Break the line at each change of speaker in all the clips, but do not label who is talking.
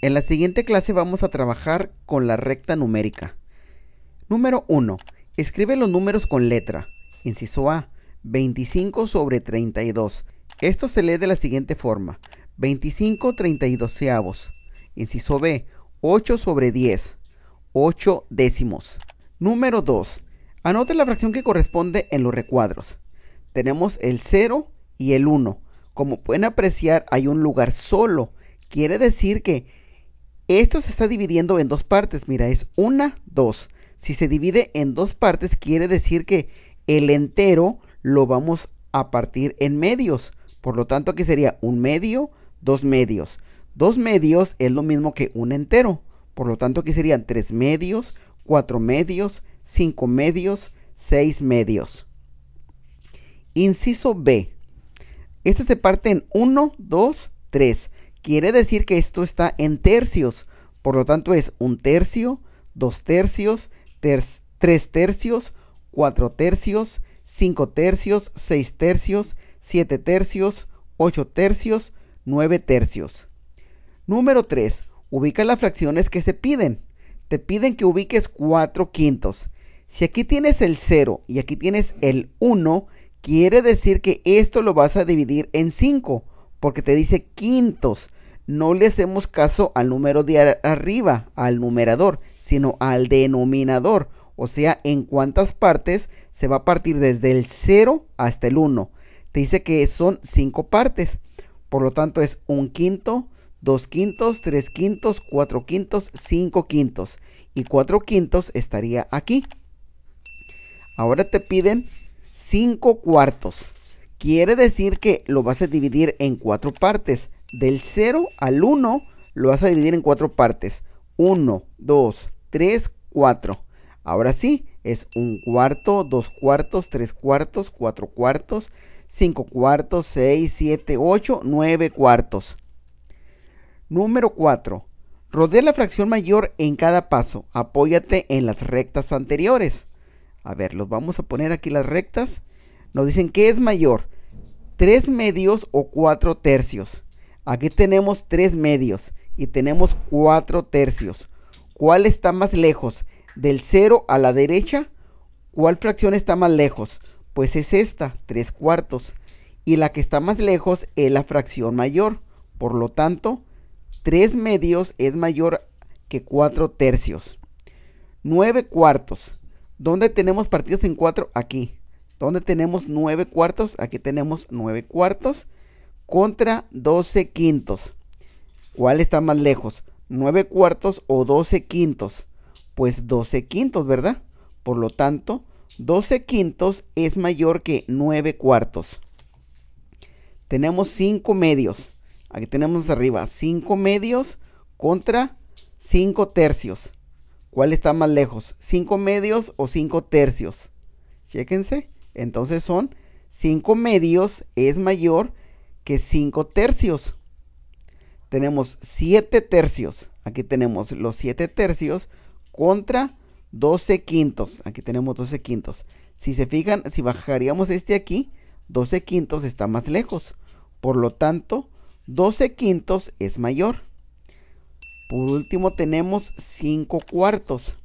En la siguiente clase vamos a trabajar con la recta numérica. Número 1. Escribe los números con letra. Inciso A. 25 sobre 32. Esto se lee de la siguiente forma. 25 32 Inciso B. 8 sobre 10. 8 décimos. Número 2. Anote la fracción que corresponde en los recuadros. Tenemos el 0 y el 1. Como pueden apreciar, hay un lugar solo. Quiere decir que esto se está dividiendo en dos partes, mira, es una, dos. Si se divide en dos partes, quiere decir que el entero lo vamos a partir en medios. Por lo tanto, aquí sería un medio, dos medios. Dos medios es lo mismo que un entero. Por lo tanto, aquí serían tres medios, cuatro medios, cinco medios, seis medios. Inciso B. Este se parte en 1, 2, 3. Quiere decir que esto está en tercios. Por lo tanto es un tercio, dos tercios, 3 tres tercios, cuatro tercios, 5 tercios, 6 tercios, 7 tercios, 8 tercios, 9 tercios. Número 3. Ubica las fracciones que se piden. Te piden que ubiques 4 quintos. Si aquí tienes el 0 y aquí tienes el 1, quiere decir que esto lo vas a dividir en 5, porque te dice quintos no le hacemos caso al número de arriba, al numerador, sino al denominador, o sea, en cuántas partes se va a partir desde el 0 hasta el 1. Te dice que son 5 partes, por lo tanto es un quinto, 2 quintos, 3 quintos, 4 quintos, 5 quintos. Y 4 quintos estaría aquí. Ahora te piden 5 cuartos. Quiere decir que lo vas a dividir en cuatro partes. Del 0 al 1 lo vas a dividir en cuatro partes. 1, 2, 3, 4. Ahora sí, es un cuarto, dos cuartos, tres cuartos, cuatro cuartos, 5 cuartos, 6, siete, ocho, nueve cuartos. Número 4. Rodea la fracción mayor en cada paso. Apóyate en las rectas anteriores. A ver, los vamos a poner aquí las rectas. Nos dicen que es mayor. 3 medios o 4 tercios. Aquí tenemos 3 medios y tenemos 4 tercios. ¿Cuál está más lejos? Del 0 a la derecha. ¿Cuál fracción está más lejos? Pues es esta, 3 cuartos. Y la que está más lejos es la fracción mayor. Por lo tanto, 3 medios es mayor que 4 tercios. 9 cuartos. ¿Dónde tenemos partidos en 4? Aquí. ¿Dónde tenemos 9 cuartos? Aquí tenemos 9 cuartos contra 12 quintos. ¿Cuál está más lejos? 9 cuartos o 12 quintos. Pues 12 quintos, ¿verdad? Por lo tanto, 12 quintos es mayor que 9 cuartos. Tenemos 5 medios. Aquí tenemos arriba 5 medios contra 5 tercios. ¿Cuál está más lejos? ¿5 medios o 5 tercios? Chéquense. Entonces son 5 medios es mayor que que 5 tercios. Tenemos 7 tercios. Aquí tenemos los 7 tercios contra 12 quintos. Aquí tenemos 12 quintos. Si se fijan, si bajaríamos este aquí, 12 quintos está más lejos. Por lo tanto, 12 quintos es mayor. Por último tenemos 5 cuartos.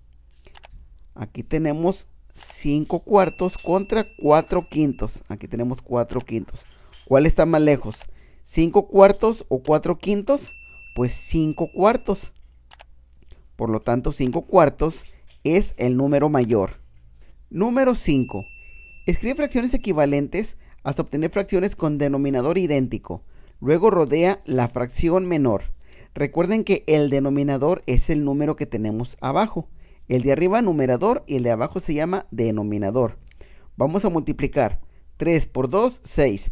Aquí tenemos 5 cuartos contra 4 quintos. Aquí tenemos 4 quintos. ¿Cuál está más lejos? ¿Cinco cuartos o cuatro quintos? Pues cinco cuartos. Por lo tanto, cinco cuartos es el número mayor. Número 5. Escribe fracciones equivalentes hasta obtener fracciones con denominador idéntico. Luego rodea la fracción menor. Recuerden que el denominador es el número que tenemos abajo. El de arriba numerador y el de abajo se llama denominador. Vamos a multiplicar 3 por 2, 6.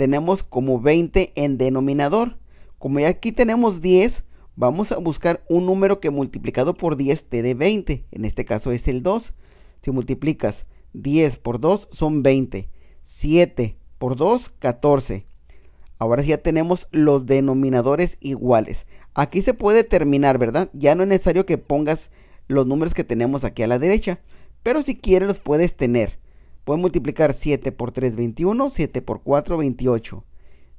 tenemos como 20 en denominador. Como ya aquí tenemos 10, vamos a buscar un número que multiplicado por 10 te dé 20. En este caso es el 2. Si multiplicas 10 por 2 son 20. 7 por 2, 14. Ahora sí ya tenemos los denominadores iguales. Aquí se puede terminar, ¿verdad? Ya no es necesario que pongas los números que tenemos aquí a la derecha. Pero si quieres los puedes tener. Puedes multiplicar 7 por 3, 21, 7 por 4, 28.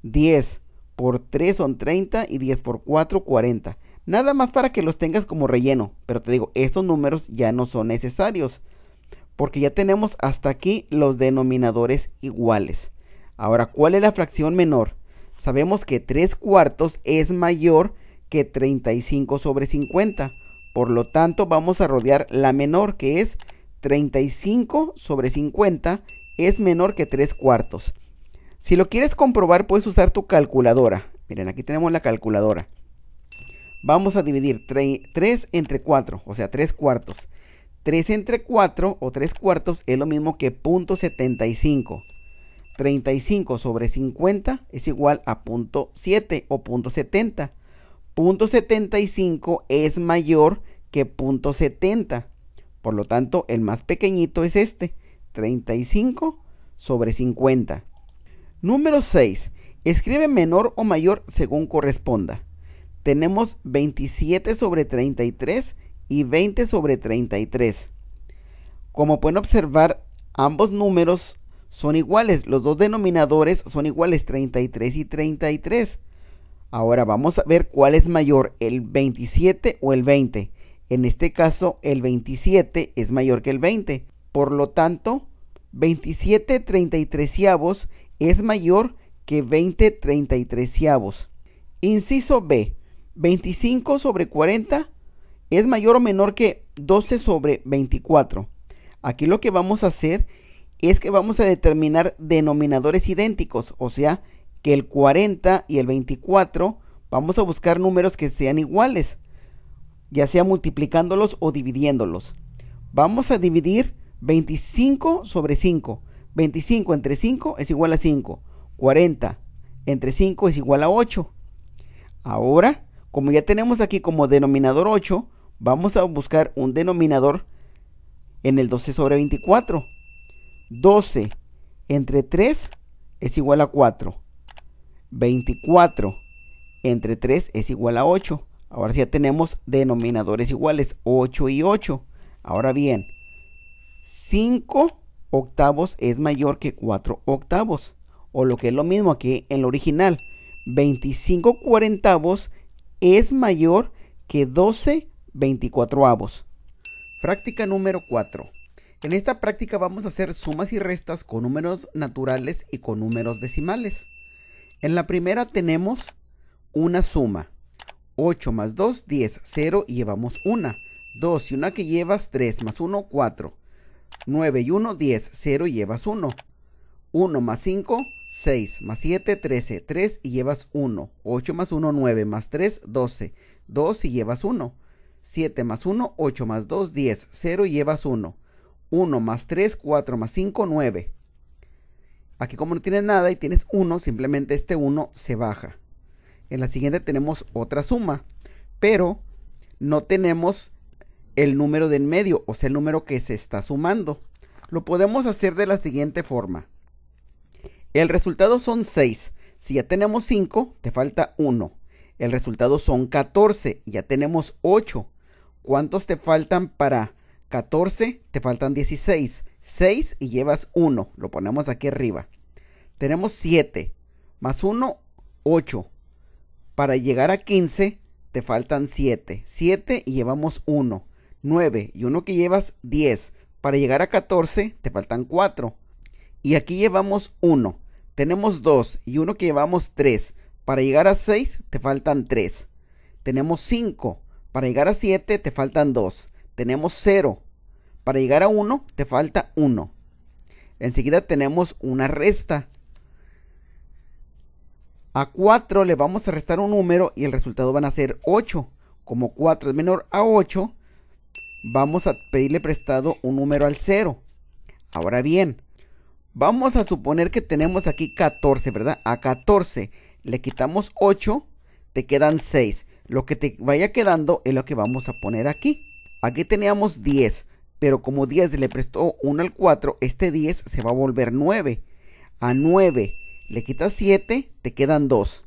10 por 3 son 30 y 10 por 4, 40. Nada más para que los tengas como relleno. Pero te digo, estos números ya no son necesarios. Porque ya tenemos hasta aquí los denominadores iguales. Ahora, ¿cuál es la fracción menor? Sabemos que 3 cuartos es mayor que 35 sobre 50. Por lo tanto, vamos a rodear la menor, que es 35 sobre 50 es menor que 3 cuartos. Si lo quieres comprobar, puedes usar tu calculadora. Miren, aquí tenemos la calculadora. Vamos a dividir 3 entre 4, o sea, 3 cuartos. 3 entre 4 o 3 cuartos es lo mismo que .75. 35 sobre 50 es igual a .7 o .70. .75 es mayor que .70. Por lo tanto, el más pequeñito es este, 35 sobre 50. Número 6. Escribe menor o mayor según corresponda. Tenemos 27 sobre 33 y 20 sobre 33. Como pueden observar, ambos números son iguales. Los dos denominadores son iguales, 33 y 33. Ahora vamos a ver cuál es mayor, el 27 o el 20. En este caso, el 27 es mayor que el 20. Por lo tanto, 27 33 es mayor que 20 33 Inciso B. 25 sobre 40 es mayor o menor que 12 sobre 24. Aquí lo que vamos a hacer es que vamos a determinar denominadores idénticos, o sea, que el 40 y el 24 vamos a buscar números que sean iguales ya sea multiplicándolos o dividiéndolos. Vamos a dividir 25 sobre 5. 25 entre 5 es igual a 5. 40 entre 5 es igual a 8. Ahora, como ya tenemos aquí como denominador 8, vamos a buscar un denominador en el 12 sobre 24. 12 entre 3 es igual a 4. 24 entre 3 es igual a 8. Ahora sí ya tenemos denominadores iguales, 8 y 8. Ahora bien, 5 octavos es mayor que 4 octavos, o lo que es lo mismo aquí en lo original. 25 cuarentavos es mayor que 12 24avos. Práctica número 4. En esta práctica vamos a hacer sumas y restas con números naturales y con números decimales. En la primera tenemos una suma. 8 más 2, 10. 0 y llevamos 1. 2 y 1 que llevas 3 más 1, 4. 9 y 1, 10. 0 y llevas 1. 1 más 5, 6 más 7, 13. 3 y llevas 1. 8 más 1, 9 más 3, 12. 2 y llevas 1. 7 más 1, 8 más 2, 10. 0 y llevas 1. 1 más 3, 4 más 5, 9. Aquí como no tienes nada y tienes 1, simplemente este 1 se baja. En la siguiente tenemos otra suma, pero no tenemos el número de en medio, o sea, el número que se está sumando. Lo podemos hacer de la siguiente forma. El resultado son 6. Si ya tenemos 5, te falta 1. El resultado son 14. Ya tenemos 8. ¿Cuántos te faltan para 14? Te faltan 16. 6 y llevas 1. Lo ponemos aquí arriba. Tenemos 7. Más 1, 8. Para llegar a 15 te faltan 7. 7 y llevamos 1. 9 y uno que llevas 10. Para llegar a 14 te faltan 4. Y aquí llevamos 1. Tenemos 2 y uno que llevamos 3. Para llegar a 6 te faltan 3. Tenemos 5. Para llegar a 7 te faltan 2. Tenemos 0. Para llegar a 1 te falta 1. Enseguida tenemos una resta. A 4 le vamos a restar un número y el resultado van a ser 8. Como 4 es menor a 8, vamos a pedirle prestado un número al 0. Ahora bien, vamos a suponer que tenemos aquí 14, ¿verdad? A 14 le quitamos 8, te quedan 6. Lo que te vaya quedando es lo que vamos a poner aquí. Aquí teníamos 10, pero como 10 le prestó 1 al 4, este 10 se va a volver 9. A 9 le quitas 7, te quedan 2.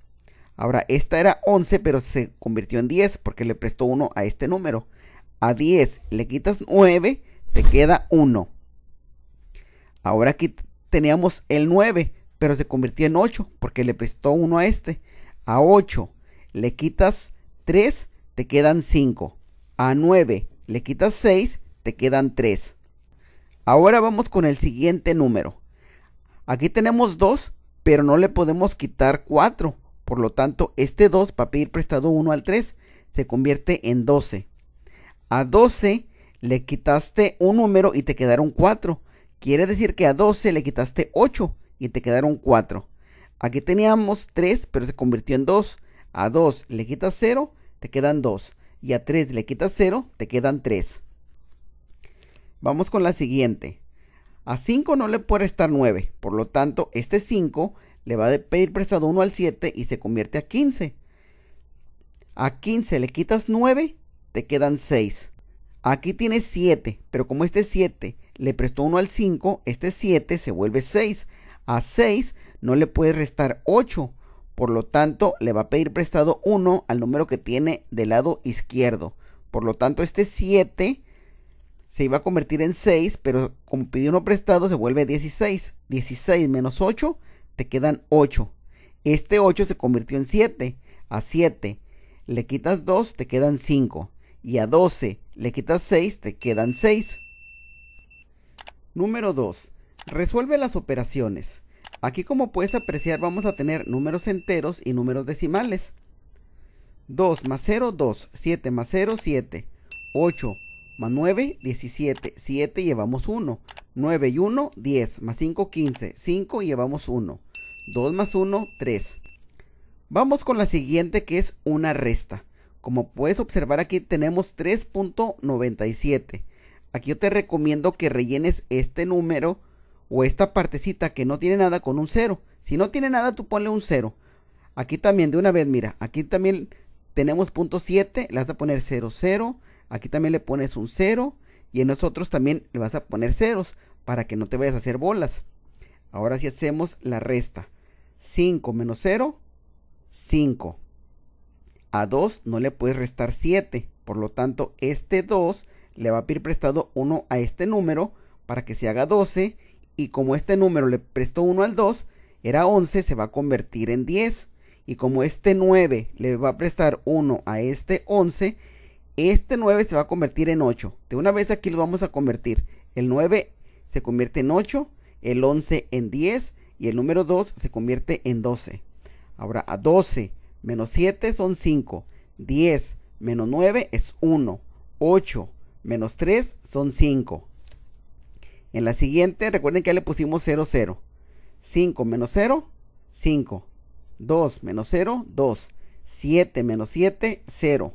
Ahora, esta era 11, pero se convirtió en 10 porque le prestó 1 a este número. A 10 le quitas 9, te queda 1. Ahora aquí teníamos el 9, pero se convirtió en 8 porque le prestó 1 a este. A 8 le quitas 3, te quedan 5. A 9 le quitas 6, te quedan 3. Ahora vamos con el siguiente número. Aquí tenemos 2, pero no le podemos quitar 4. Por lo tanto, este 2 para pedir prestado 1 al 3 se convierte en 12. A 12 le quitaste un número y te quedaron 4. Quiere decir que a 12 le quitaste 8 y te quedaron 4. Aquí teníamos 3, pero se convirtió en 2. A 2 le quitas 0, te quedan 2. Y a 3 le quitas 0, te quedan 3. Vamos con la siguiente. A 5 este este este no le puede restar 9, por lo tanto, este 5 le va a pedir prestado 1 al 7 y se convierte a 15. A 15 le quitas 9, te quedan 6. Aquí tienes 7, pero como este 7 le prestó 1 al 5, este 7 se vuelve 6. A 6 no le puede restar 8, por lo tanto le va a pedir prestado 1 al número que tiene del lado izquierdo. Por lo tanto, este 7 se iba a convertir en 6, pero como pidió uno prestado se vuelve 16. 16 menos 8 te quedan 8. Este 8 se convirtió en 7. A 7 le quitas 2, te quedan 5. Y a 12 le quitas 6, te quedan 6. Número 2. Resuelve las operaciones. Aquí como puedes apreciar vamos a tener números enteros y números decimales. 2 más 0, 2. 7 más 0, 7. 8 más 9, 17. 7 llevamos 1. 9 y 1, 10. Más 5, 15. 5 llevamos 1. 2 más 1, 3. Vamos con la siguiente que es una resta. Como puedes observar aquí tenemos 3.97. Aquí yo te recomiendo que rellenes este número o esta partecita que no tiene nada con un 0. Si no tiene nada tú ponle un 0. Aquí también de una vez mira, aquí también tenemos punto .7, le vas a poner 0, 0. Aquí también le pones un 0 y en nosotros también le vas a poner ceros para que no te vayas a hacer bolas. Ahora si hacemos la resta. 5 menos 0, 5. A 2 no le puedes restar 7, por lo tanto este 2 le va a pedir prestado 1 a este número para que se haga 12 y como este número le prestó 1 al 2, era 11, se va a convertir en 10. Y como este 9 le va a prestar 1 a este 11, este 9 se va a convertir en 8. De una vez aquí lo vamos a convertir. El 9 se convierte en 8, el 11 en 10 y el número 2 se convierte en 12. Ahora a 12 menos 7 son 5, 10 menos 9 es 1, 8 menos 3 son 5. En la siguiente recuerden que ya le pusimos 0, 0. 5 menos 0, 5. 2 menos 0, 2. 7 menos 7, 0.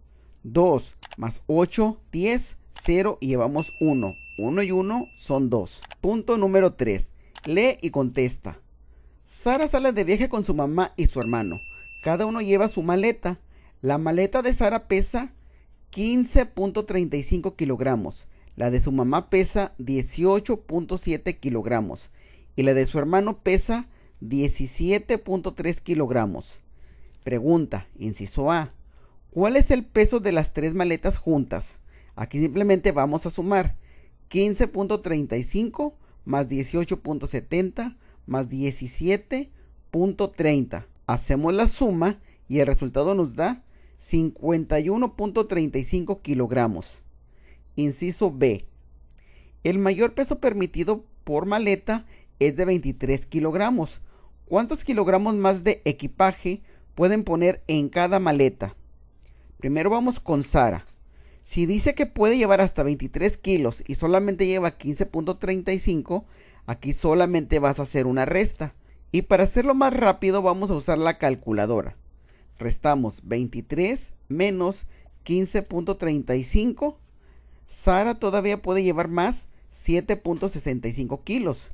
2 más 8, 10, 0 y llevamos 1. 1 y 1 son 2. Punto número 3. Lee y contesta. Sara sale de viaje con su mamá y su hermano. Cada uno lleva su maleta. La maleta de Sara pesa 15.35 kilogramos. La de su mamá pesa 18.7 kilogramos. Y la de su hermano pesa 17.3 kilogramos. Pregunta, inciso A. ¿Cuál es el peso de las tres maletas juntas? Aquí simplemente vamos a sumar 15.35 más 18.70 más 17.30. Hacemos la suma y el resultado nos da 51.35 kilogramos. Inciso B. El mayor peso permitido por maleta es de 23 kilogramos. ¿Cuántos kilogramos más de equipaje pueden poner en cada maleta? Primero vamos con Sara. Si dice que puede llevar hasta 23 kilos y solamente lleva 15.35, aquí solamente vas a hacer una resta. Y para hacerlo más rápido vamos a usar la calculadora. Restamos 23 menos 15.35. Sara todavía puede llevar más 7.65 kilos.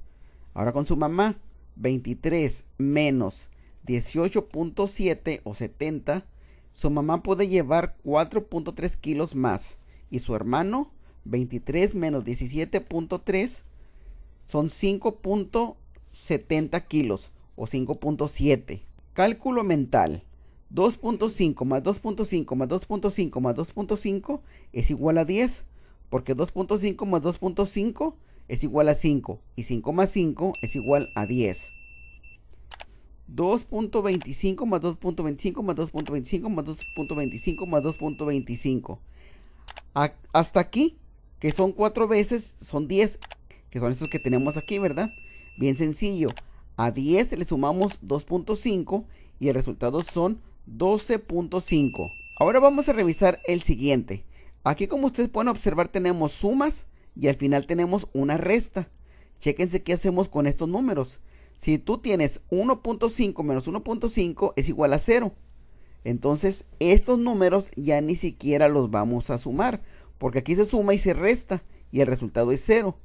Ahora con su mamá, 23 menos 18.7 o 70 su mamá puede llevar 4.3 kilos más y su hermano 23 menos 17.3 son 5.70 kilos o 5.7. Cálculo mental. 2.5 más 2.5 más 2.5 más 2.5 es igual a 10, porque 2.5 más 2.5 es igual a 5 y 5 más 5 es igual a 10. 2.25 más 2.25 más 2.25 más 2.25 más 2.25. Hasta aquí, que son 4 veces, son 10, que son estos que tenemos aquí, ¿verdad? Bien sencillo. A 10 le sumamos 2.5 y el resultado son 12.5. Ahora vamos a revisar el siguiente. Aquí como ustedes pueden observar tenemos sumas y al final tenemos una resta. chequense qué hacemos con estos números. Si tú tienes 1.5 menos 1.5 es igual a 0. Entonces, estos números ya ni siquiera los vamos a sumar, porque aquí se suma y se resta, y el resultado es 0.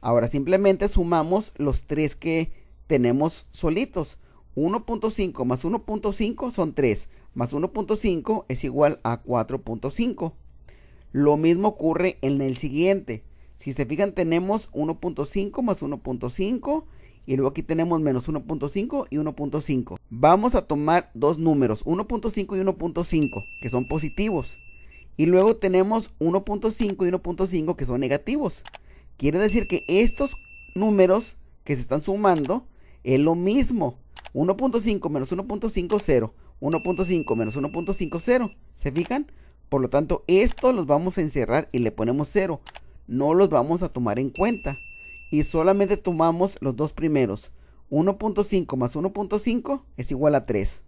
Ahora simplemente sumamos los 3 que tenemos solitos. 1.5 más 1.5 son 3, más 1.5 es igual a 4.5. Lo mismo ocurre en el siguiente. Si se fijan, tenemos 1.5 más 1.5 y luego aquí tenemos menos 1.5 y 1.5. Vamos a tomar dos números, 1.5 y 1.5, que son positivos. Y luego tenemos 1.5 y 1.5 que son negativos. Quiere decir que estos números que se están sumando es lo mismo. 1.5 menos 1.5, 0. 1.5 menos 1.5, 0. ¿Se fijan? Por lo tanto, esto los vamos a encerrar y le ponemos 0. No los vamos a tomar en cuenta y solamente tomamos los dos primeros. 1.5 más 1.5 es igual a 3.